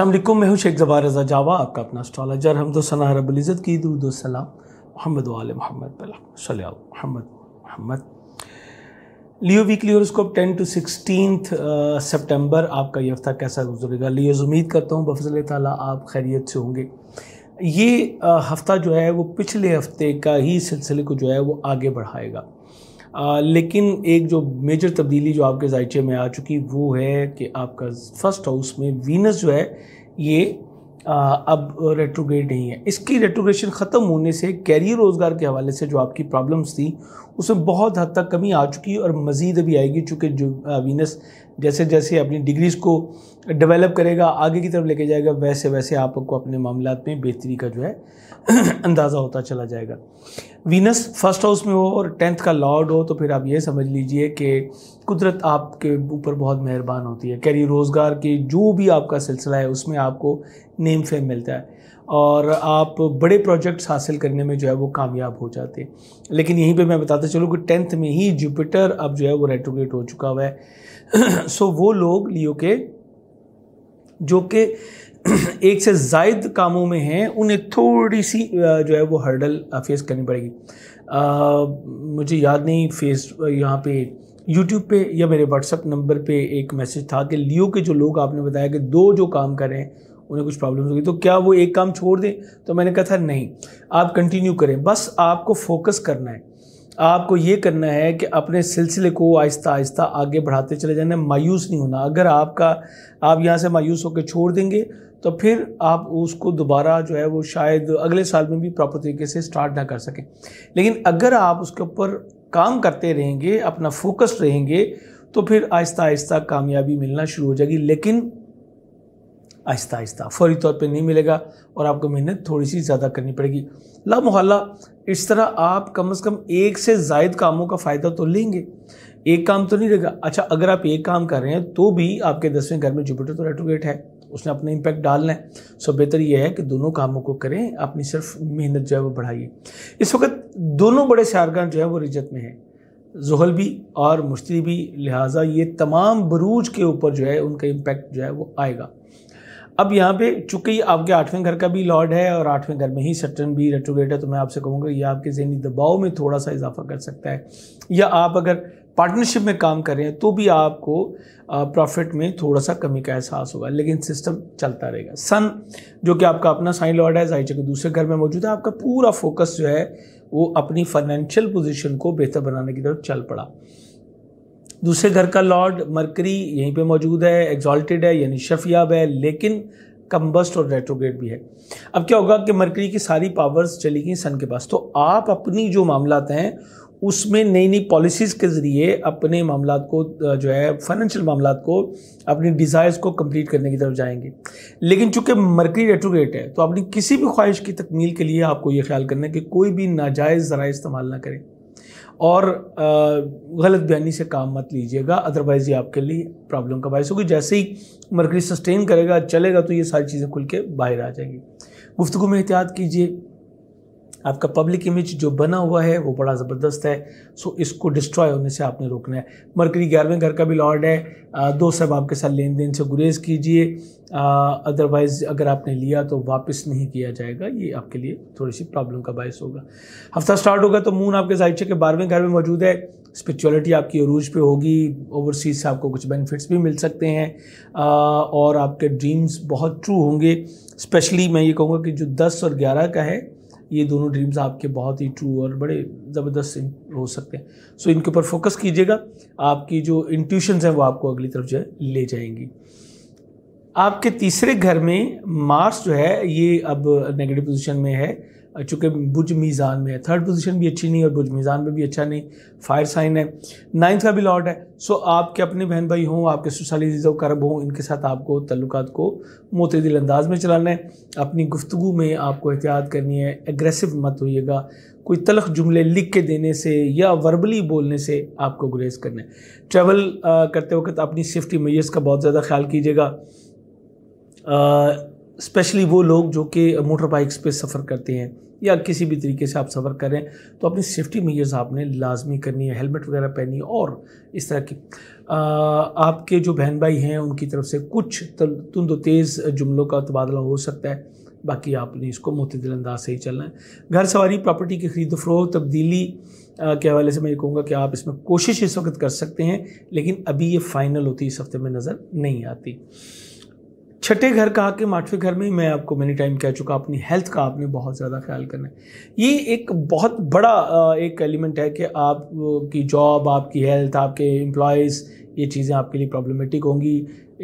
असलम मैं हूँ शेख जबार रजा जावा आपका अपना स्ट्रॉलॉजर हम दो सना रब इज़त की दूर सलाम मोहम्मद वाल मोहम्मद मोहम्मद मोहम्मद लियो वीकली और उसको टेन टू सिक्सटीन सेप्टेम्बर आपका यह हफ्ता कैसा गुजरेगा लियोज उम्मीद करता हूँ बफजल ताला आप खैरियत से होंगे ये हफ्ता जो है वो पिछले हफ्ते का ही सिलसिले को जो है वो आगे बढ़ाएगा आ, लेकिन एक जो मेजर तब्दीली जो आपके जायचे में आ चुकी वो है कि आपका फर्स्ट हाउस में वीनस जो है ये आ, अब रेट्रोग्रेड नहीं है इसकी रेट्रोग्रेशन ख़त्म होने से कैरियर रोज़गार के हवाले से जो आपकी प्रॉब्लम्स थी उसमें बहुत हद तक कमी आ चुकी और मज़ीद अभी आएगी चूँकि जो वीनस जैसे जैसे अपनी डिग्रीज़ को डेवलप करेगा आगे की तरफ लेके जाएगा वैसे वैसे आपको अपने मामला में बेहतरी का जो है अंदाज़ा होता चला जाएगा वीनस फर्स्ट हाउस में हो और टेंथ का लॉर्ड हो तो फिर आप ये समझ लीजिए कि कुदरत आपके ऊपर बहुत मेहरबान होती है कैरी रोज़गार के जो भी आपका सिलसिला है उसमें आपको नेम फेम मिलता है और आप बड़े प्रोजेक्ट्स हासिल करने में जो है वो कामयाब हो जाते हैं लेकिन यहीं पे मैं बताता चलूँ कि टेंथ में ही जुपिटर अब जो है वो रेट्रोगेट हो चुका हुआ है सो वो लोग लियो के जो कि एक से जायद कामों में हैं उन्हें थोड़ी सी जो है वो हर्डल फेस करनी पड़ेगी मुझे याद नहीं फेस यहाँ पे यूट्यूब पे या मेरे व्हाट्सअप नंबर पे एक मैसेज था कि लियो के जो लोग आपने बताया कि दो जो काम करें उन्हें कुछ प्रॉब्लम्स होगी तो क्या वो एक काम छोड़ दें तो मैंने कहा था नहीं आप कंटिन्यू करें बस आपको फोकस करना है आपको ये करना है कि अपने सिलसिले को आहिस्ता आहिस्ता आगे बढ़ाते चले जाना मायूस नहीं होना अगर आपका आप यहाँ से मायूस होकर छोड़ देंगे तो फिर आप उसको दोबारा जो है वो शायद अगले साल में भी प्रॉपर तरीके से स्टार्ट ना कर सकें लेकिन अगर आप उसके ऊपर काम करते रहेंगे अपना फोकस रहेंगे तो फिर आहिस्ता आहिस्ता कामयाबी मिलना शुरू हो जाएगी लेकिन आहिस्ता आहिस्ता फौरी तौर पे नहीं मिलेगा और आपको मेहनत थोड़ी सी ज़्यादा करनी पड़ेगी ला मोहल्ला इस तरह आप कम से कम एक से जायद कामों का फ़ायदा तो लेंगे एक काम तो नहीं रहेगा अच्छा अगर आप एक काम कर रहे हैं तो भी आपके दसवें घर में जुपिटर तो रेट्रोगेट है उसने अपना इम्पैक्ट डालना है सो बेहतर यह है कि दोनों कामों को करें अपनी सिर्फ मेहनत जो है वो बढ़ाइए इस वक्त दोनों बड़े शारगान जो है वो रिजत में हैं जहल भी और मुश्तरी भी लिहाजा ये तमाम बरूज के ऊपर जो है उनका इम्पैक्ट जो है वो आएगा अब यहाँ पे चूंकि आपके आठवें घर का भी लॉर्ड है और आठवें घर में ही सटन भी रेट्रोगेट है तो मैं आपसे कहूँगा ये आपके जहनी दबाव में थोड़ा सा इजाफा कर सकता है या आप अगर पार्टनरशिप में काम कर रहे हैं तो भी आपको प्रॉफिट में थोड़ा सा कमी का एहसास होगा लेकिन सिस्टम चलता रहेगा सन जो कि आपका अपना साइन लॉर्ड है जाहिर के दूसरे घर में मौजूद है आपका पूरा फोकस जो है वो अपनी फाइनेंशियल पोजीशन को बेहतर बनाने की तरफ चल पड़ा दूसरे घर का लॉर्ड मरकरी यहीं पे मौजूद है एग्जॉल्टेड है यानी शफियाब है लेकिन कम्बस्ट और रेट्रोग्रेड भी है अब क्या होगा कि मरकरी की सारी पावर्स चली गई सन के पास तो आप अपनी जो मामला हैं उसमें नई नई पॉलिसीज़ के ज़रिए अपने मामला को जो है फाइनेंशियल मामला को अपनी डिज़ायर्स को कंप्लीट करने की तरफ जाएंगे लेकिन चूंकि मरकरी रेट्रोग्रेट है तो अपनी किसी भी ख्वाहिश की तकमील के लिए आपको ये ख्याल करना है कि कोई भी नाजायज़ ज़रा इस्तेमाल ना करें और गलत बयानी से काम मत लीजिएगा अदरवाइज़ ये आपके लिए प्रॉब्लम का बायस होगी जैसे ही मरकरी सस्टेन करेगा चलेगा तो ये सारी चीज़ें खुल के बाहर आ जाएंगी गुफ्तु में एहतियात कीजिए आपका पब्लिक इमेज जो बना हुआ है वो बड़ा ज़बरदस्त है सो इसको डिस्ट्रॉय होने से आपने रोकना है मरकरी ग्यारहवें घर का भी लॉर्ड है दो सब आपके साथ लेन देन से गुरेज कीजिए अदरवाइज़ अगर आपने लिया तो वापस नहीं किया जाएगा ये आपके लिए थोड़ी सी प्रॉब्लम का बायस होगा हफ्ता स्टार्ट होगा तो मून आपके जायचे के बारहवें घर में मौजूद है स्पिरिचुअलिटी आपकी अरूज पे होगी ओवरसीज से आपको कुछ बेनिफिट्स भी मिल सकते हैं और आपके ड्रीम्स बहुत ट्रू होंगे स्पेशली मैं ये कहूँगा कि जो दस और ग्यारह का है ये दोनों ड्रीम्स आपके बहुत ही ट्रू और बड़े ज़बरदस्त हो सकते हैं सो इनके ऊपर फोकस कीजिएगा आपकी जो इंट्यूशंस हैं वो आपको अगली तरफ जो है ले जाएंगी आपके तीसरे घर में मार्स जो है ये अब नेगेटिव पोजिशन में है चूँकि बुज मीज़ान में है थर्ड पोजीशन भी अच्छी नहीं और बुज मीज़ान में भी अच्छा नहीं फायर साइन है नाइन्थ का भी लॉट है सो आपके अपने बहन भाई हों आपके ससुराली जीजा करब हों इनके साथ आपको तल्लुक को मोतदिल अंदाज में चलाना है अपनी गुफ्तु में आपको एहतियात करनी है एग्रेसिव मत होइएगा कोई तलख जुमले लिख के देने से या वर्बली बोलने से आपको गुरेज करना है ट्रैवल करते वक्त अपनी सेफ्टी मेजर्स का बहुत ज़्यादा ख्याल कीजिएगा स्पेशली वो लोग जो कि मोटर बाइक्स पे सफ़र करते हैं या किसी भी तरीके से आप सफ़र करें तो अपनी सेफ्टी मेजर्स आपने लाजमी करनी है हेलमेट वगैरह पहनी है और इस तरह की आ, आपके जो बहन भाई हैं उनकी तरफ से कुछ तुंद तेज़ जुमलों का तबादला हो सकता है बाकी आपने इसको मतदिल अंदाज से ही चलना है घर सवारी प्रॉपर्टी की खरीद फरोख तब्दीली के हवाले से मैं ये कहूँगा कि आप इसमें कोशिश इस वक्त कर सकते हैं लेकिन अभी ये फ़ाइनल होती इस हफ्ते में नज़र नहीं आती छठे घर का आके आठवें घर में मैं आपको मैनी टाइम कह चुका अपनी हेल्थ का आपने बहुत ज़्यादा ख्याल करना है ये एक बहुत बड़ा एक एलिमेंट है कि आपकी जॉब आपकी हेल्थ आपके एम्प्लॉयज़ ये चीज़ें आपके लिए प्रॉब्लमेटिक होंगी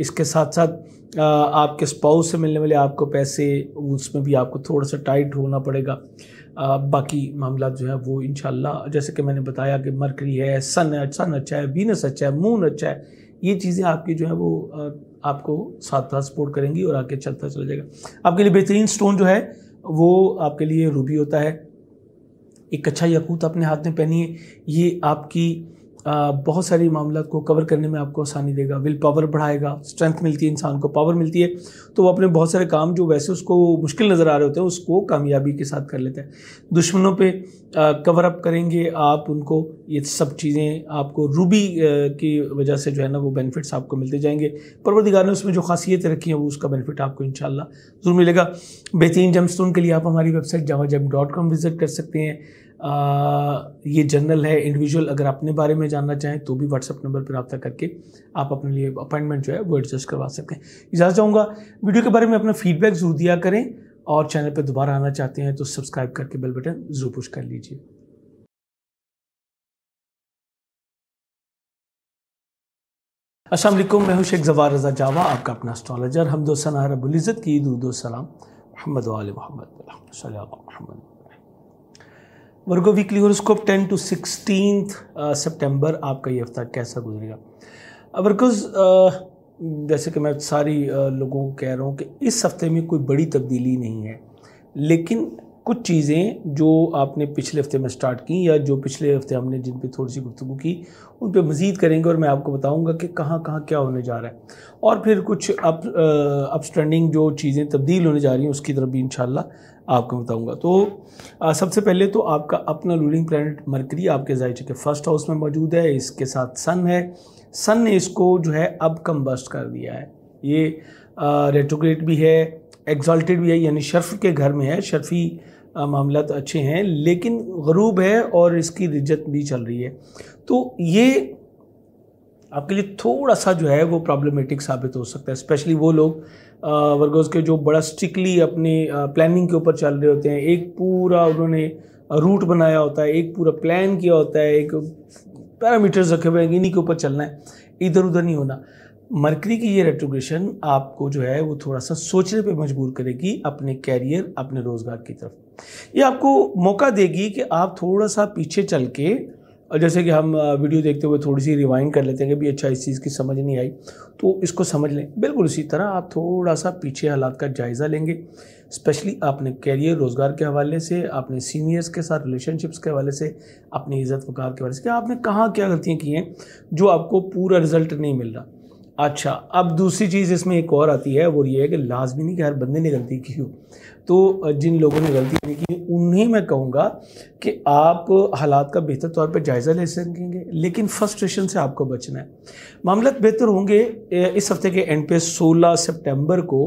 इसके साथ साथ आपके स्पाउस से मिलने वाले आपको पैसे उसमें भी आपको थोड़ा सा टाइट होना पड़ेगा बाकी मामला जो है वो इन जैसे कि मैंने बताया कि मरकरी है सन है सन अच्छा है वीनस अच्छा है मून अच्छा है ये चीज़ें आपकी जो है वो आपको साथ साथ सपोर्ट करेंगी और आगे चलता चला जाएगा आपके लिए बेहतरीन स्टोन जो है वो आपके लिए रूबी होता है एक अच्छा यकूत अपने हाथ में पहनिए ये आपकी बहुत सारी मामला को कवर करने में आपको आसानी देगा विल पावर बढ़ाएगा स्ट्रेंथ मिलती है इंसान को पावर मिलती है तो वो अपने बहुत सारे काम जो वैसे उसको मुश्किल नज़र आ रहे होते हैं उसको कामयाबी के साथ कर लेते हैं दुश्मनों पे कवर अप करेंगे आप उनको ये सब चीज़ें आपको रूबी की वजह से जो है ना वो बेनिफिट्स आपको मिलते जाएंगे परवरदिगार ने उसमें जो खासियत रखी है वो उसका बेनिफिट आपको इन ज़रूर मिलेगा बेहतरीन जमस्टोन तो के लिए आप हमारी वेबसाइट जावा विज़िट कर सकते हैं ये जनरल है इंडिविजुअल अगर अपने बारे में जानना चाहें तो भी व्हाट्सअप नंबर पर रब्ता करके आप अपने लिए अपॉइंटमेंट जो है वो एडजस्ट करवा सकते हैं इजाज़त चाहूँगा वीडियो के बारे में अपना फीडबैक ज़रूर दिया करें और चैनल पर दोबारा आना चाहते हैं तो सब्सक्राइब करके बेल बटन ज़रूर पुश कर लीजिए अस्सलाम मैं हूं शेख जवार रजा जावा आपका अपना एस्ट्रोलॉजर हमदोसना रबुल्ज़त की दूर सलाम मोहम्मद वाल Muhammad Virgo weekly horoscope 10 to sixteen सितंबर आपका ये हफ्ता कैसा गुजरेगा वर्गोज जैसे कि मैं सारी लोगों को कह रहा हूँ कि इस हफ्ते में कोई बड़ी तब्दीली नहीं है लेकिन कुछ चीज़ें जो आपने पिछले हफ्ते में स्टार्ट की या जो पिछले हफ्ते हमने जिन पे थोड़ी सी गुफ्तु की उन पे मज़ीद करेंगे और मैं आपको बताऊंगा कि कहाँ कहाँ क्या होने जा रहा है और फिर कुछ अप अपस्टैंडिंग जो चीज़ें तब्दील होने जा रही हैं उसकी तरफ भी इन आपको बताऊंगा तो आ, सबसे पहले तो आपका अपना रूलिंग प्लानट मरकरी आपके जायचे के फर्स्ट हाउस में मौजूद है इसके साथ सन है सन ने इसको जो है अब कम्बस्ट कर दिया है ये रेटोग्रेट भी है एग्जॉल्टेड भी है यानी शर्फ के घर में है शर्फी मामला तो अच्छे हैं लेकिन गरूब है और इसकी रिजत भी चल रही है तो ये आपके लिए थोड़ा सा जो है वो प्रॉब्लमेटिक साबित हो सकता है स्पेशली वो लोग वर्गोज के जो बड़ा स्ट्रिकली अपने प्लानिंग के ऊपर चल रहे होते हैं एक पूरा उन्होंने रूट बनाया होता है एक पूरा प्लान किया होता है एक पैरामीटर्स रखे हुए हैं इन्हीं के ऊपर चलना है इधर उधर नहीं होना मरकरी की ये रेट्रोग्रेशन आपको जो है वो थोड़ा सा सोचने पे मजबूर करेगी अपने कैरियर अपने रोज़गार की तरफ ये आपको मौका देगी कि आप थोड़ा सा पीछे चल के और जैसे कि हम वीडियो देखते हुए थोड़ी सी रिवाइंड कर लेते हैं कि भी अच्छा इस चीज़ की समझ नहीं आई तो इसको समझ लें बिल्कुल इसी तरह आप थोड़ा सा पीछे हालात का जायज़ा लेंगे स्पेशली आपने कैरियर रोज़गार के हवाले से अपने सीनियर्स के साथ रिलेशनशिप्स के हवाले से अपनी इज़्ज़त वकार के हवाले से कि आपने कहाँ क्या गलतियाँ की हैं जो आपको पूरा रिजल्ट नहीं मिल रहा अच्छा अब दूसरी चीज़ इसमें एक और आती है वो ये है कि लाजमी नहीं कि हर बंदे ने गलती की हो तो जिन लोगों ने गलती नहीं की उन्हें मैं कहूँगा कि आप हालात का बेहतर तौर पर जायज़ा ले सकेंगे लेकिन फ्रस्ट्रेशन से आपको बचना है मामला बेहतर होंगे इस हफ्ते के एंड पे 16 सितंबर को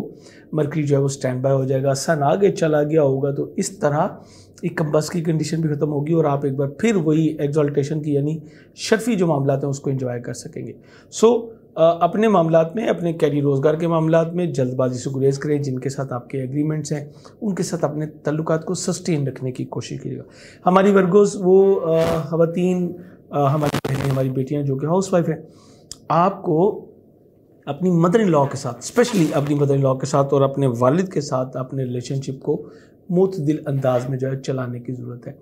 मरकरी जो है वो स्टैंड बाय हो जाएगा सन आगे चला गया होगा तो इस तरह एक कम्बस की कंडीशन भी ख़त्म होगी और आप एक बार फिर वही एग्जॉल्टेशन की यानी शर्फी जो मामला हैं उसको इन्जॉय कर सकेंगे सो so, अपने मामला में अपने कैरी रोज़गार के मामला में जल्दबाजी से गुरेज करें जिनके साथ आपके एग्रीमेंट्स हैं उनके साथ अपने तल्लक को सस्टेन रखने की कोशिश कीजिएगा हमारी वर्गोज़ वो ख़वान हमारी बहनें हमारी बेटियाँ जो कि हाउस वाइफ हैं आपको अपनी मदर इन लॉ के साथ स्पेशली अपनी मदर इन लॉ के साथ और अपने वालिद के साथ अपने रिलेशनशिप को मोतदिल अंदाज में जो है चलाने की ज़रूरत है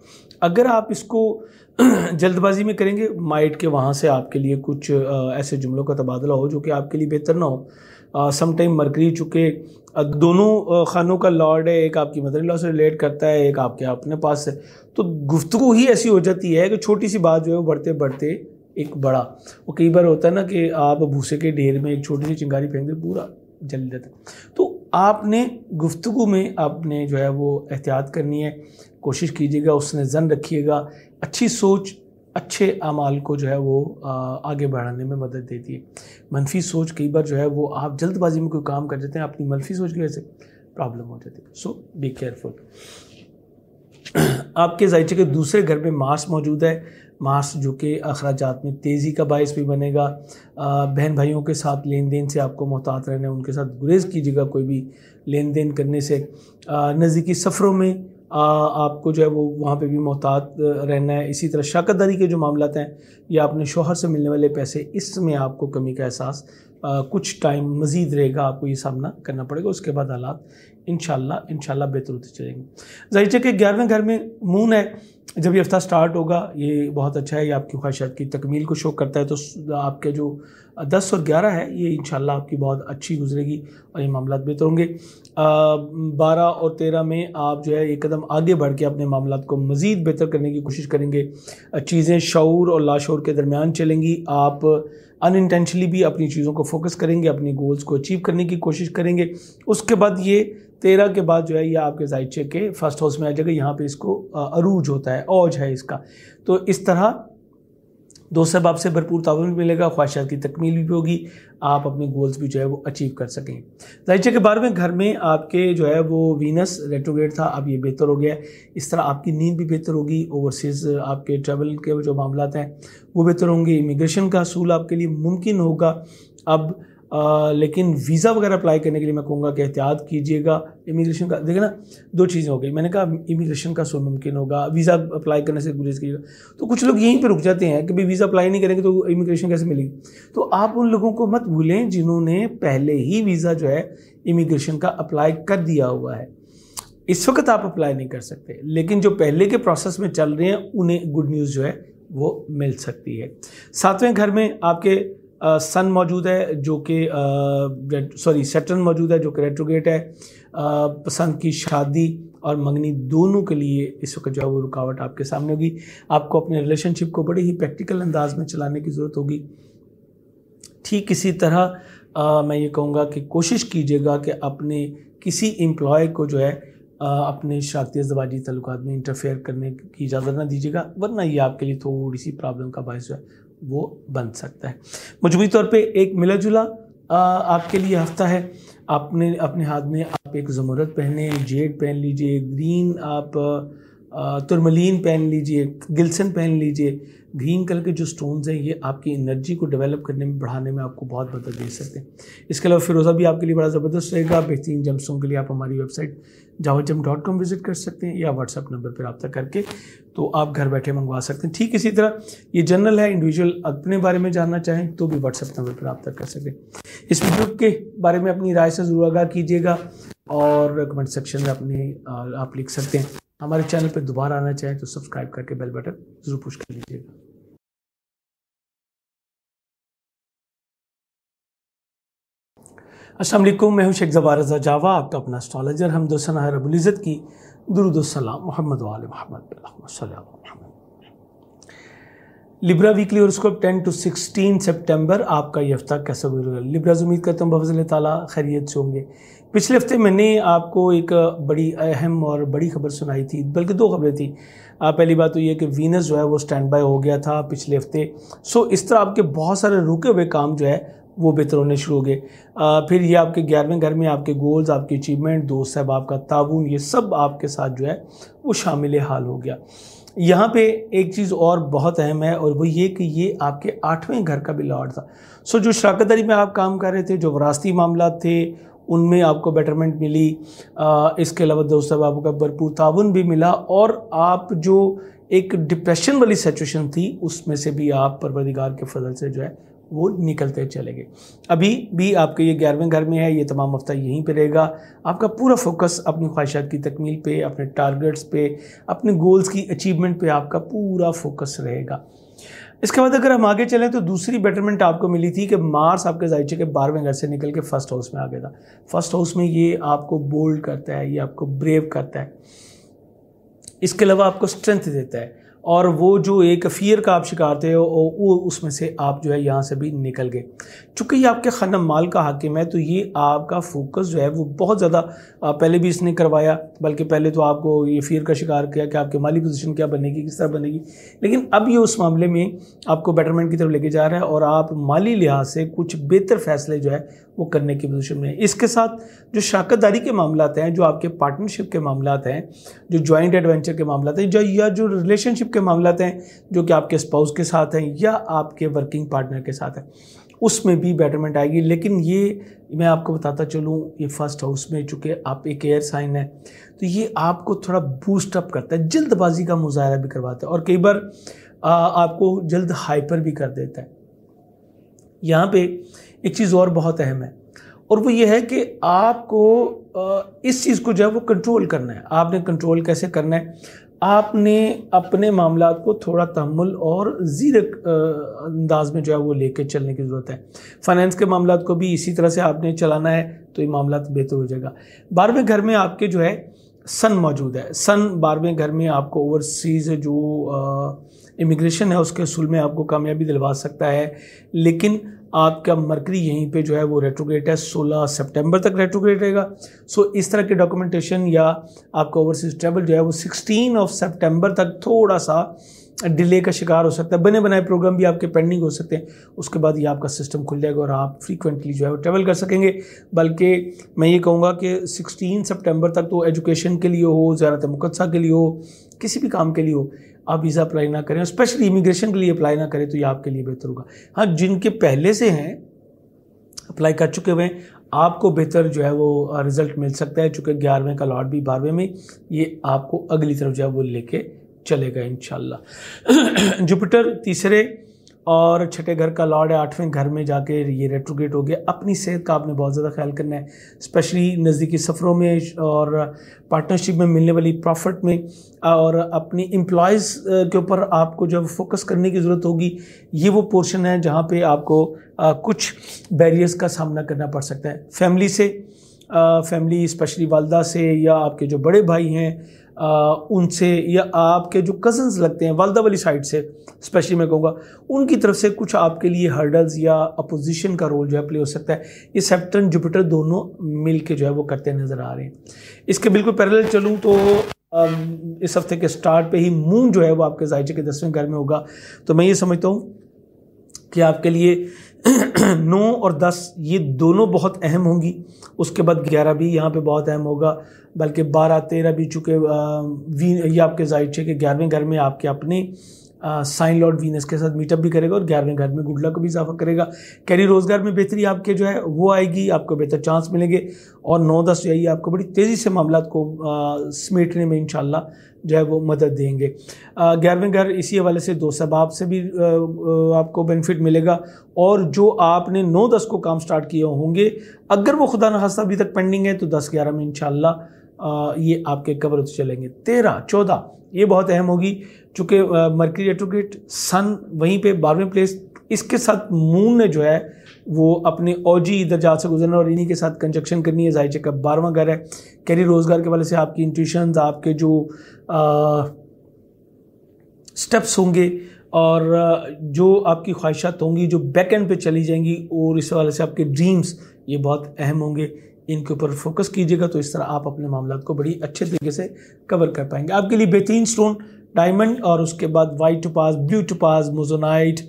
अगर आप इसको जल्दबाजी में करेंगे माइट के वहाँ से आपके लिए कुछ ऐसे जुमलों का तबादला हो जो कि आपके लिए बेहतर ना हो समटाइम मरकरी चुके दोनों खानों का लॉर्ड है एक आपकी मदर लॉ से रिलेट करता है एक आपके अपने पास है तो गुफ्तु ही ऐसी हो जाती है कि छोटी सी बात जो है वो बढ़ते बढ़ते एक बड़ा वो कई बार होता है ना कि आप भूसे के ढेर में एक छोटी सी चिंगारी फेंक दे पूरा जल देता तो आपने गुफ्तु में आपने जो है वो एहतियात करनी है कोशिश कीजिएगा उसने जन रखिएगा अच्छी सोच अच्छे अमाल को जो है वो आगे बढ़ाने में मदद देती है मनफी सोच कई बार जो है वो आप जल्दबाजी में कोई काम कर देते हैं अपनी मनफी सोच की वजह से प्रॉब्लम हो जाती है सो बी केयरफुल आपके जायचे के दूसरे घर में मार्स मौजूद है मार्स जो कि अखराज में तेज़ी का बायस भी बनेगा बहन भाइयों के साथ लेन देन से आपको मोहतात रहना है उनके साथ गुरेज कीजिएगा कोई भी लेन देन करने से नज़दीकी सफ़रों में आ, आपको जो है वो वहाँ पे भी मोहतात रहना है इसी तरह शाकतदारी के जो मामला हैं या अपने शोहर से मिलने वाले पैसे इसमें आपको कमी का एहसास कुछ टाइम मज़ीद रहेगा आपको ये सामना करना पड़ेगा उसके बाद हालात इन शाला बेहतर होते चलेंगे जाहिर के ग्यारहवें घर में मून है जब ये हफ्ता स्टार्ट होगा ये बहुत अच्छा है ये आपकी ख्वाहिशात की तकमील को शो करता है तो आपके जो दस और ग्यारह है ये इन आपकी बहुत अच्छी गुजरेगी और ये मामला बेहतर होंगे बारह और तेरह में आप जो है एक कदम आगे बढ़ के अपने मामला को मज़ीद बेहतर करने की कोशिश करेंगे चीज़ें शौर और लाशौर के दरमियान चलेंगी आप अनइंटेंशनली भी अपनी चीज़ों को फोकस करेंगे अपनी गोल्स को अचीव करने की कोशिश करेंगे उसके बाद ये तेरह के बाद जो है ये आपके जायचे के फर्स्ट हाउस में आ जाएगा यहाँ पे इसको अरूज होता है औज है इसका तो इस तरह दो सब आपसे भरपूर भी मिलेगा ख्वाहिशात की तकमील भी होगी आप अपने गोल्स भी जो है वो अचीव कर सकें जाहिचे के बारे में घर में आपके जो है वो वीनस रेट्रोग्रेड था अब ये बेहतर हो गया इस तरह आपकी नींद भी बेहतर होगी ओवरसीज़ आपके ट्रैवल के जो मामला हैं वो बेहतर होंगे इमिग्रेशन का असूल आपके लिए मुमकिन होगा अब लेकिन वीज़ा वगैरह अप्लाई करने के लिए मैं कहूँगा कि एहतियात कीजिएगा इमिग्रेशन का देखे ना दो चीज़ें हो गई मैंने कहा इमिग्रेशन का सो मुमकिन होगा वीज़ा अप्लाई करने से गुरेज कीजिएगा तो कुछ लोग यहीं पर रुक जाते हैं कि भाई वीज़ा अप्लाई नहीं करेंगे तो इमिग्रेशन कैसे मिलेगी तो आप उन लोगों को मत भूलें जिन्होंने पहले ही वीज़ा जो है इमिग्रेशन का अप्लाई कर दिया हुआ है इस वक्त आप अप्लाई नहीं कर सकते लेकिन जो पहले के प्रोसेस में चल रहे हैं उन्हें गुड न्यूज़ जो है वो मिल सकती है सातवें घर में आपके सन मौजूद है जो कि सॉरी सेटन मौजूद है जो कि रेट्रोगेट है पसंद की शादी और मंगनी दोनों के लिए इस वक्त जो है वो रुकावट आपके सामने होगी आपको अपने रिलेशनशिप को बड़े ही प्रैक्टिकल अंदाज में चलाने की ज़रूरत होगी ठीक इसी तरह आ, मैं ये कहूँगा कि कोशिश कीजिएगा कि अपने किसी एम्प्लॉय को जो है आ, अपने शराती जवाजी तल्लक में इंटरफेयर करने की इजाज़त ना दीजिएगा वरना ये आपके लिए थोड़ी सी प्रॉब्लम का बायस है वो बन सकता है मजबूरी तौर पे एक मिला जुला आपके लिए हफ्ता है आपने अपने हाथ में आप एक ज़मूरत पहने जेड पहन लीजिए ग्रीन आप तुरमलिन पहन लीजिए गिल्सन पहन लीजिए ग्रीन कलर के जो स्टोन्स हैं ये आपकी एनर्जी को डेवलप करने में बढ़ाने में आपको बहुत मदद दे सकते हैं इसके अलावा फिरोज़ा भी आपके लिए बड़ा ज़बरदस्त रहेगा बेहतरीन जम्सों के लिए आप हमारी वेबसाइट जम डॉट कॉम विजिट कर सकते हैं या व्हाट्सअप नंबर पर रबा करके तो आप घर बैठे मंगवा सकते हैं ठीक इसी तरह ये जनरल है इंडिविजुअल अपने बारे में जानना चाहें तो भी व्हाट्सअप नंबर पर रबा कर सकते हैं इस वीडियो के बारे में अपनी राय से जरूर आगाह कीजिएगा और कमेंट सेक्शन में अपने आप लिख सकते हैं हमारे चैनल पर दोबारा आना चाहें तो सब्सक्राइब करके बेल बटन जरूर पुश कर लीजिएगा असल मैं हूं शेख जबार रजा जावा आपका अपना एस्ट्रॉलॉजर हम दोसना रबुल्ज़त की दरुदोसलाम मोहम्मद वाल मोहम्मद लिब्रा वीकली और उसको टेन टू सिक्सटीन सितंबर आपका ये हफ्ता कैसा गुजरेगा लिब्रा उम्मीद करता हूँ बफजल ताली खैरियत से होंगे पिछले हफ्ते मैंने आपको एक बड़ी अहम और बड़ी खबर सुनाई थी बल्कि दो खबरें थी पहली बात तो ये कि वीनस जो है वो स्टैंड बाय हो गया था पिछले हफ्ते सो इस तरह आपके बहुत सारे रुके हुए काम जो है वो बेहतर होने शुरू हो गए फिर ये आपके ग्यारहवें घर में आपके गोल्स आपके अचीवमेंट दोस्त साहब आपका ताबून ये सब आपके साथ जो है वो शामिल हाल हो गया यहाँ पे एक चीज़ और बहुत अहम है और वो ये कि ये आपके आठवें घर का भी लॉर्ड था सो जो शराकत दरी में आप काम कर रहे थे जो वरासती मामला थे उनमें आपको बेटरमेंट मिली आ, इसके अलावा दोस्त साहब आपका भरपूर ताउन भी मिला और आप जो एक डिप्रेशन वाली सिचुएशन थी उसमें से भी आप परवरदिगार के फजल से जो है वो निकलते चले गए अभी भी आपके ये ग्यारहवें घर में है ये तमाम हफ्ता यहीं पे रहेगा आपका पूरा फोकस अपनी ख्वाहिशात की तकमील पे अपने टारगेट्स पे अपने गोल्स की अचीवमेंट पे आपका पूरा फोकस रहेगा इसके बाद अगर हम आगे चलें तो दूसरी बेटरमेंट आपको मिली थी कि मार्स आपके जायचे के बारहवें घर से निकल के फर्स्ट हाउस में आ गया था फर्स्ट हाउस में ये आपको बोल्ड करता है ये आपको ब्रेव करता है इसके अलावा आपको स्ट्रेंथ देता है और वो जो एक फ़ियर का आप शिकार थे वो उसमें से आप जो है यहाँ से भी निकल गए चूँकि ये आपके खनम माल का हाकिम है तो ये आपका फोकस जो है वो बहुत ज़्यादा पहले भी इसने करवाया बल्कि पहले तो आपको ये फ़ियर का शिकार किया कि आपकी माली पोजीशन क्या बनेगी किस तरह बनेगी लेकिन अब ये उस मामले में आपको बेटरमेंट की तरफ लेके जा रहा है और आप माली लिहाज से कुछ बेहतर फैसले जो है वो करने की पोजिशन में इसके साथ जो शाकतदारी के मामला हैं जो आपके पार्टनरशिप के मामला हैं जो जॉइंट एडवेंचर के मामला हैं जो या जो रिलेशनशिप रिलेशनशिप के मामला हैं जो कि आपके स्पाउस के साथ हैं या आपके वर्किंग पार्टनर के साथ हैं उसमें भी बेटरमेंट आएगी लेकिन ये मैं आपको बताता चलूँ ये फर्स्ट हाउस में चूँकि आप एक एयर साइन है तो ये आपको थोड़ा बूस्ट अप करता है जल्दबाजी का मुजाहरा भी करवाता है और कई बार आपको जल्द हाइपर भी कर देता है यहाँ पे एक चीज़ और बहुत अहम है और वो ये है कि आपको इस चीज़ को जो है वो कंट्रोल करना है आपने कंट्रोल कैसे करना है आपने अपने मामला को थोड़ा तमुल और जीर अंदाज में जो है वो लेके चलने की ज़रूरत है फाइनेंस के मामला को भी इसी तरह से आपने चलाना है तो ये मामला बेहतर हो जाएगा बारहवें घर में आपके जो है सन मौजूद है सन बारहवें घर में आपको ओवरसीज़ जो इमिग्रेशन है उसके असूल में आपको कामयाबी दिलवा सकता है लेकिन आपका मरकरी यहीं पे जो है वो रेट्रोग्रेट है 16 सितंबर तक रेट्रोग्रेट रहेगा सो इस तरह के डॉक्यूमेंटेशन या आपका ओवरसीज ट्रैवल जो है वो 16 ऑफ सितंबर तक थोड़ा सा डिले का शिकार हो सकता है बने बनाए प्रोग्राम भी आपके पेंडिंग हो सकते हैं उसके बाद ये आपका सिस्टम खुल जाएगा और आप फ्रीक्वेंटली जो है वो ट्रैवल कर सकेंगे बल्कि मैं ये कहूँगा कि 16 सितंबर तक तो एजुकेशन के लिए हो ज़्यादातर मुकदसा के लिए हो किसी भी काम के लिए हो आप वीज़ा अप्लाई ना करें स्पेशली इमिग्रेशन के लिए अप्लाई ना करें तो ये आपके लिए बेहतर होगा हाँ जिनके पहले से हैं अप्लाई कर चुके हुए हैं आपको बेहतर जो है वो रिज़ल्ट मिल सकता है चूँकि ग्यारहवें का लॉट भी बारहवें में ये आपको अगली तरफ जो है वो लेके चलेगा इन जुपिटर तीसरे और छठे घर का लॉर्ड है आठवें घर में जाके ये रेट्रोगेट हो गया अपनी सेहत का आपने बहुत ज़्यादा ख्याल करना है स्पेशली नज़दीकी सफ़रों में और पार्टनरशिप में मिलने वाली प्रॉफिट में और अपनी एम्प्लॉयज़ के ऊपर आपको जब फोकस करने की ज़रूरत होगी ये वो पोर्शन है जहाँ पे आपको कुछ बैरियर्स का सामना करना पड़ सकता है फैमिली से फैमिली स्पेशली वालदा से या आपके जो बड़े भाई हैं आ, उनसे या आपके जो कज़न्स लगते हैं वालदा वाली साइड से स्पेशली मैं कहूँगा उनकी तरफ से कुछ आपके लिए हर्डल्स या अपोजिशन का रोल जो है प्ले हो सकता है ये सेप्टन जुपिटर दोनों मिल के जो है वो करते नज़र आ रहे हैं इसके बिल्कुल पैरल चलूँ तो इस हफ्ते के स्टार्ट पे ही मून जो है वो आपके जायचे के दसवें घर में होगा तो मैं ये समझता हूँ कि आपके लिए नौ और दस ये दोनों बहुत अहम होंगी उसके बाद ग्यारह भी यहाँ पे बहुत अहम होगा बल्कि बारह तेरह भी चूँकि वी ये आपके जाहिर है कि ग्यारहवें घर में आपके अपने साइन लॉर्ड वीनस के साथ मीटअप भी करेगा और ग्यारहवें घर में गुडला को भी इजाफा करेगा कैरी रोज़गार में बेहतरी आपके जो है वो आएगी आपको बेहतर चांस मिलेंगे और नौ दस जो है आपको बड़ी तेज़ी से मामला को समेटने में इन जो है वो मदद देंगे ग्यारहवें घर इसी हवाले से दो सबाब से भी आपको बेनिफिट मिलेगा और जो आपने नौ दस को काम स्टार्ट किए होंगे अगर वो खुदा नखास्ता अभी तक पेंडिंग है तो दस ग्यारह में इन ये आपके कवर चलेंगे तेरह चौदह ये बहुत अहम होगी चूँकि मर्की एटोकेट सन वहीं पर बारहवें प्लेस इसके साथ मून ने जो है वो अपने ओजी इधर जा से गुजरना और इन्हीं के साथ कंजक्शन करनी है जाहिर चेकअप बारवा घर है कैरियर रोजगार के वाले से आपकी इंट्यूशन आपके जो आ, स्टेप्स होंगे और जो आपकी ख्वाहिशात होंगी जो बैक एंड पे चली जाएंगी और इस वाले से आपके ड्रीम्स ये बहुत अहम होंगे इनके ऊपर फोकस कीजिएगा तो इस तरह आप अपने मामला को बड़ी अच्छे तरीके से कवर कर पाएंगे आपके लिए बेहतरीन स्टोन डायमंड और उसके बाद white two pass blue two pass moissanite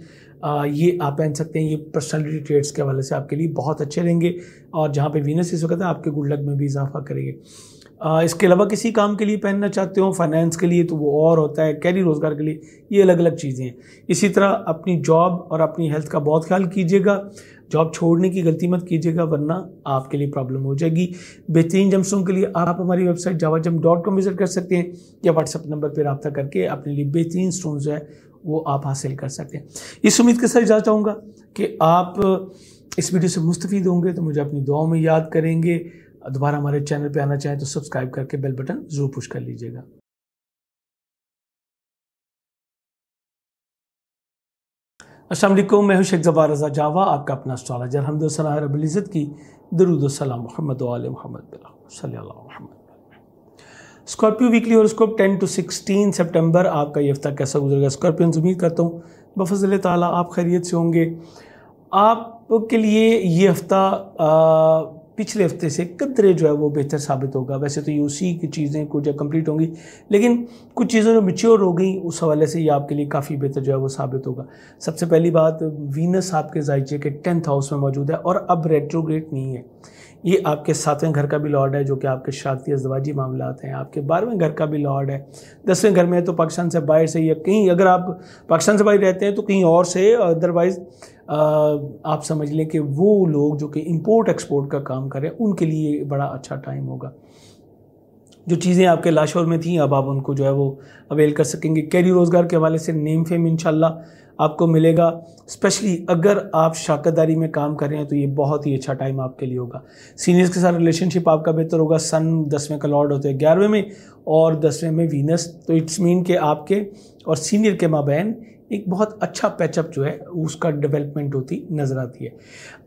ये आप पहन सकते हैं ये पर्सनैलिटी ट्रेड्स के हवाले से आपके लिए बहुत अच्छे रहेंगे और जहाँ पे वीनस इस वक्त है आपके गुड लक में भी इजाफा करेंगे इसके अलावा किसी काम के लिए पहनना चाहते हो फाइनेंस के लिए तो वो और होता है कैरी रोज़गार के लिए ये अलग अलग चीज़ें हैं इसी तरह अपनी जॉब और अपनी हेल्थ का बहुत ख्याल कीजिएगा जॉब छोड़ने की गलती मत कीजिएगा वरना आपके लिए प्रॉब्लम हो जाएगी बेहतरीन जम्सों के लिए आप हमारी वेबसाइट जावा जम डॉट कॉम विज़िट कर सकते हैं या व्हाट्सअप नंबर पर रबता करके अपने लिए बेहतरीन स्टोन जो है वो आप हासिल कर सकते हैं इस उम्मीद के साथ इजाज़ चाहूँगा कि आप इस वीडियो से मुस्तफ़ होंगे तो मुझे अपनी दुआओं में याद करेंगे दोबारा हमारे चैनल पर आना चाहें तो सब्सक्राइब करके बेल बटन ज़रूर पुश कर लीजिएगा असलम मैं हूं शेख जबार रजा जावा आपका अपना स्टॉलाजर हमद रबुल्ज़त की दरुद सलाम Muhammad Muhammad Scorpio weekly horoscope 10 to 16 सितंबर आपका ये हफ्ता कैसा गुजरेगा स्कॉर्पियो उम्मीद करता हूँ बफजल ताला आप खैरियत से होंगे आपके लिए ये हफ्ता पिछले हफ्ते से कदरे जो है वो बेहतर साबित होगा वैसे तो यूसी की चीज़ें कुछ जब कंप्लीट होंगी लेकिन कुछ चीज़ें जो मिच्योर हो गई उस हवाले से ये आपके लिए काफ़ी बेहतर जो है वो साबित होगा सबसे पहली बात वीनस आपके जायचे के टेंथ हाउस में मौजूद है और अब रेट्रोग्रेट नहीं है ये आपके सातवें घर का भी लॉर्ड है जो कि आपके शादी अजवाजी मामला हैं आपके बारहवें घर का भी लॉर्ड है दसवें घर में है तो पाकिस्तान से बाहर से या कहीं अगर आप पाकिस्तान से बाहर रहते हैं तो कहीं और से अदरवाइज़ आप समझ लें कि वो लोग जो कि इम्पोर्ट एक्सपोर्ट का काम करें उनके लिए बड़ा अच्छा टाइम होगा जो चीज़ें आपके लाशोर में थी अब आप उनको जो है वो अवेल कर सकेंगे कैरी रोज़गार के हवाले से नेम फेम इनशाला आपको मिलेगा स्पेशली अगर आप शाकतदारी में काम कर रहे हैं तो ये बहुत ही अच्छा टाइम आपके लिए होगा सीनियर्स के साथ रिलेशनशिप आपका बेहतर होगा सन दसवें का लॉर्ड होते हैं ग्यारहवें में और दसवें में वीनस तो इट्स मीन के आपके और सीनियर के बहन एक बहुत अच्छा पैचअप जो है उसका डेवलपमेंट होती नज़र आती है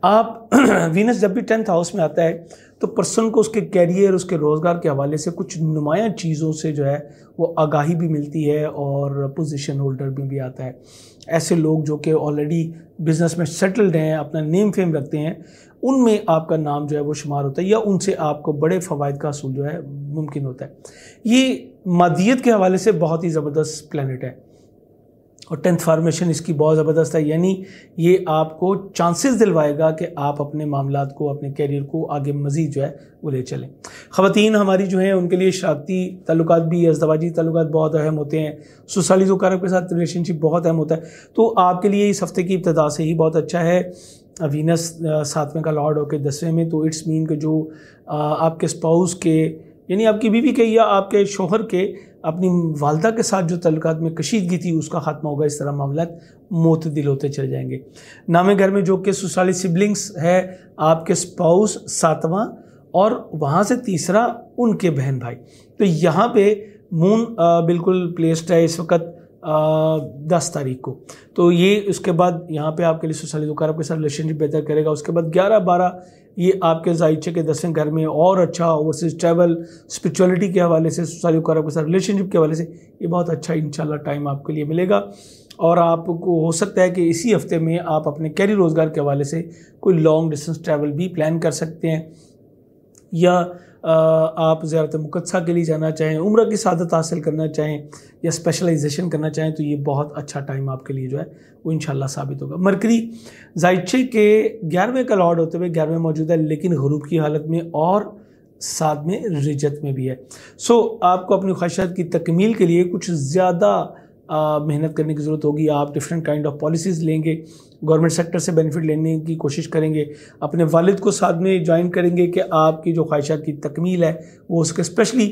आप वीनस जब भी टेंथ हाउस में आता है तो पर्सन को उसके कैरियर उसके रोज़गार के हवाले से कुछ नुमाया चीज़ों से जो है वो आगाही भी मिलती है और पोजीशन होल्डर में भी, भी आता है ऐसे लोग जो कि ऑलरेडी बिज़नेस में सेटल्ड हैं अपना नेम फेम रखते हैं उनमें आपका नाम जो है वो शुमार होता है या उनसे आपको बड़े फ़वाद का असूल जो है मुमकिन होता है ये मादियत के हवाले से बहुत ही ज़बरदस्त प्लानट है और टेंथ फार्मेशन इसकी बहुत ज़बरदस्त है यानी ये आपको चांसेस दिलवाएगा कि आप अपने मामला को अपने कैरियर को आगे मज़ीद जो है वो ले चलें खातन हमारी जो हैं उनके लिए शराती तल्लक भी अजदवाजी तल्लुक बहुत अहम होते हैं जो कारों के साथ रिलेशनशिप बहुत अहम होता है तो आपके लिए इस हफ़्ते की इब्तदा से ही बहुत अच्छा है वीनस सातवें का लॉर्ड होके दसवें में तो इट्स मीन के जो आपके स्पाउस के यानी आपकी बीवी के या आपके शोहर के अपनी वालदा के साथ जो तल्लक में कशीदगी थी उसका खात्मा होगा इस तरह मामला मोतदिल दिल होते चले जाएंगे नामे घर में जो कि सुशाली सिबलिंग्स है आपके स्पाउस सातवां और वहाँ से तीसरा उनके बहन भाई तो यहाँ पे मून बिल्कुल प्लेस्ड है इस वक्त दस तारीख को तो ये उसके बाद यहाँ पे आपके लिए सुशाली दुकान आपके साथ रिलेशनशिप बेहतर करेगा उसके बाद ग्यारह बारह ये आपके जायचे के दसें घर में और अच्छा ओवरसीज ट्रैवल स्पिरिचुअलिटी के हवाले से सारी वगैरह आपके साथ रिलेशनशिप के हवाले से ये बहुत अच्छा इन टाइम आपके लिए मिलेगा और आपको हो सकता है कि इसी हफ्ते में आप अपने कैरियर रोज़गार के हवाले से कोई लॉन्ग डिस्टेंस ट्रैवल भी प्लान कर सकते हैं या आप ज़्यारत मुकदसा के लिए जाना चाहें उम्र की शादत हासिल करना चाहें या स्पेशलाइजेशन करना चाहें तो ये बहुत अच्छा टाइम आपके लिए जो है वो इन साबित होगा मरकरी जायचे के ग्यारहवें का लॉर्ड होते हुए ग्यारहवें मौजूद है लेकिन गरूब की हालत में और साथ में रिजत में भी है सो आपको अपनी ख्वाहिशात की तकमील के लिए कुछ ज़्यादा मेहनत करने की ज़रूरत होगी आप डिफरेंट काइंड ऑफ पॉलिसीज़ लेंगे गवर्नमेंट सेक्टर से बेनिफिट लेने की कोशिश करेंगे अपने वालिद को साथ में ज्वाइन करेंगे कि आपकी जो ख्वाहिशात की तकमील है वो उसके स्पेशली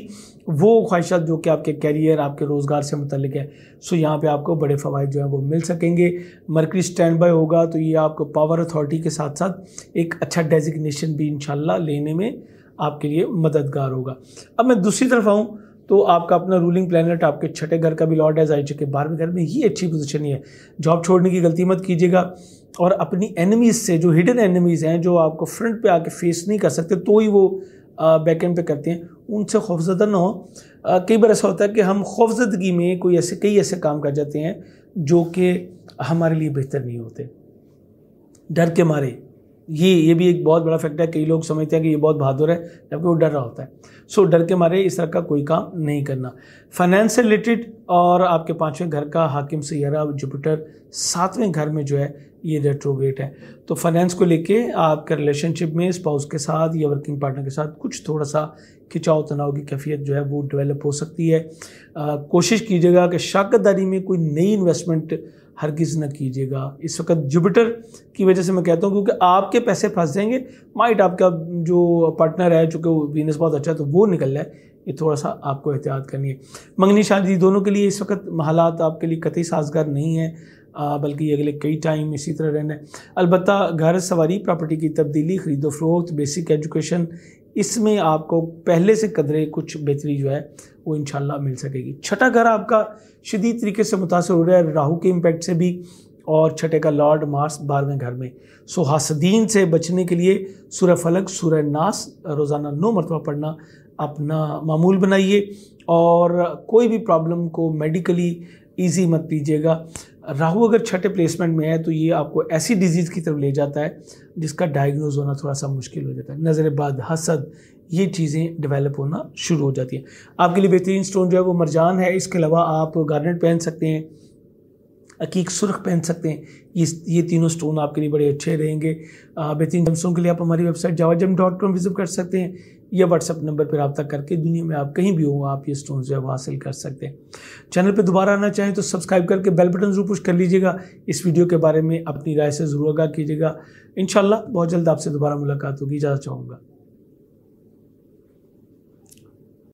वो ख्वाहिशात जो कि आपके कैरियर आपके रोज़गार से मुतलिक है सो यहाँ पे आपको बड़े फ़वाद जो हैं वो मिल सकेंगे मरकरी स्टैंड बाय होगा तो ये आपको पावर अथॉरिटी के साथ साथ एक अच्छा डेजिग्नेशन भी इन लेने में आपके लिए मददगार होगा अब मैं दूसरी तरफ आऊँ तो आपका अपना रूलिंग प्लानट आपके छठे घर का भी लॉर्ड है जाहिर के बारहवें घर में ही अच्छी पोजिशन ही है जॉब छोड़ने की गलती मत कीजिएगा और अपनी एनिमीज़ से जो हिडन एनिमीज़ हैं जो आपको फ्रंट पे आके फेस नहीं कर सकते तो ही वो बैकेंड पे करते हैं उनसे खौफजदा ना हो कई बार ऐसा होता है कि हम खौफजदगी में कोई ऐसे कई ऐसे काम कर जाते हैं जो कि हमारे लिए बेहतर नहीं होते डर के मारे ये ये भी एक बहुत बड़ा फैक्ट है कई लोग समझते हैं कि ये बहुत बहादुर है जबकि वो डर रहा होता है सो so, डर के मारे इस तरह का कोई काम नहीं करना फाइनेंस से रिलेटेड और आपके पाँचवें घर का हाकिम सैारा जुपिटर सातवें घर में जो है ये रेट्रोग्रेट है तो फाइनेंस को लेके आपके रिलेशनशिप में स्पाउस के साथ या वर्किंग पार्टनर के साथ कुछ थोड़ा सा खिंचाव तनाव की कैफियत जो है वो डेवलप हो सकती है आ, कोशिश कीजिएगा कि शाकतदारी में कोई नई इन्वेस्टमेंट हरगिज़ ना कीजिएगा इस वक्त जुपिटर की वजह से मैं कहता हूँ क्योंकि आपके पैसे फंस जाएंगे माइट आपका जो पार्टनर है चूँकि बिजनेस बहुत अच्छा है तो वो निकल रहा है ये थोड़ा सा आपको एहतियात करनी है मंगनी शादी दोनों के लिए इस वक्त हालात आपके लिए कतई साजगार नहीं है बल्कि अगले कई टाइम इसी तरह रहना है अलबत् घर सवारी प्रॉपर्टी की तब्दीली खरीदो फरोख्त बेसिक एजुकेशन इसमें आपको पहले से कदरे कुछ बेहतरी जो है वो इन मिल सकेगी छठा घर आपका शदीद तरीके से मुतासर हो रहा है राहू के इम्पैक्ट से भी और छठे का लॉर्ड मार्स बारहवें घर में सो हासदीन से बचने के लिए सूर्य फलक सूर्य नास रोज़ाना नौ मरतबा पढ़ना अपना मामूल बनाइए और कोई भी प्रॉब्लम को मेडिकली ईज़ी मत लीजिएगा राहु अगर छठे प्लेसमेंट में है तो ये आपको ऐसी डिजीज़ की तरफ ले जाता है जिसका डायग्नोज होना थोड़ा सा मुश्किल हो जाता है नज़र बाद हसद ये चीज़ें डेवलप होना शुरू हो जाती हैं आपके लिए बेहतरीन स्टोन जो है वो मरजान है इसके अलावा आप गार्नेट पहन सकते हैं अकीक सुर्ख पहन सकते हैं ये ये तीनों स्टोन आपके लिए बड़े अच्छे रहेंगे बेहतरीन जमसों के लिए आप हमारी वेबसाइट जावाजम डॉट कॉम विजिट कर सकते हैं या व्हाट्सअप नंबर पर रबता करके दुनिया में आप कहीं भी हो आप ये स्टोन जो है वो हासिल कर सकते हैं चैनल पर दोबारा आना चाहें तो सब्सक्राइब करके बेल बटन जरूर पुश कर लीजिएगा इस वीडियो के बारे में अपनी राय से ज़रूर आगा कीजिएगा इन बहुत जल्द आपसे दोबारा मुलाकात होगी ज़्यादा चाहूँगा